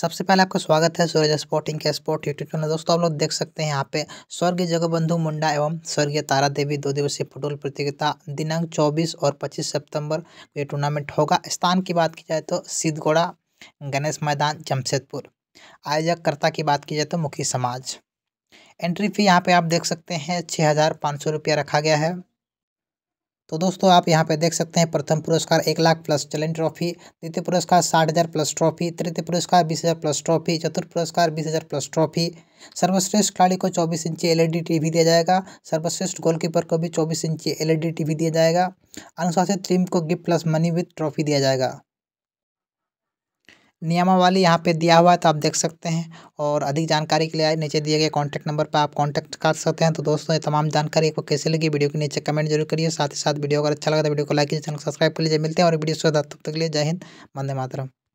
सबसे पहले आपका स्वागत है सूरज स्पोर्टिंग के स्पोर्ट यूट्यूब चैनल दोस्तों आप लोग देख सकते हैं यहाँ पे स्वर्गीय जगबंधु मुंडा एवं स्वर्गीय तारा देवी दो दिवसीय फुटबॉल प्रतियोगिता दिनांक 24 और 25 सितंबर को ये टूर्नामेंट होगा स्थान की बात की जाए तो सिद्धगोड़ा गणेश मैदान जमशेदपुर आयोजककर्ता की बात की जाए तो मुखी समाज एंट्री फी यहाँ पर आप देख सकते हैं छः हज़ार रुपया रखा गया है तो दोस्तों आप यहाँ पे देख सकते हैं प्रथम पुरस्कार एक लाख प्लस चैलेंज ट्रॉफी द्वितीय पुरस्कार साठ हज़ार प्लस ट्रॉफी तृतीय पुरस्कार बीस हज़ार प्लस ट्रॉफी चतुर्थ पुरस्कार बीस हज़ार प्लस ट्रॉफी सर्वश्रेष्ठ खिलाड़ी को चौबीस इंची एलईडी टीवी दिया जाएगा सर्वश्रेष्ठ गोलकीपर को भी चौबीस इंची एलईडी टीवी दिया जाएगा अनुशासित टीम को gift plus money with trophy दिया जाएगा नियमावली यहाँ पे दिया हुआ है तो आप देख सकते हैं और अधिक जानकारी के लिए नीचे दिए गए कॉन्टैक्ट नंबर पर आप कॉन्टैक्ट कर सकते हैं तो दोस्तों ये तमाम जानकारी आपको कैसे लगी वीडियो के नीचे कमेंट जरूर करिए साथ ही साथ वीडियो अगर अच्छा लगा तो वीडियो को लाइक कीजिए चैनल सब्सक्राइब कर लीजिए मिलते हैं और वीडियो से तब तक के लिए जय हिंद मंदे मातरम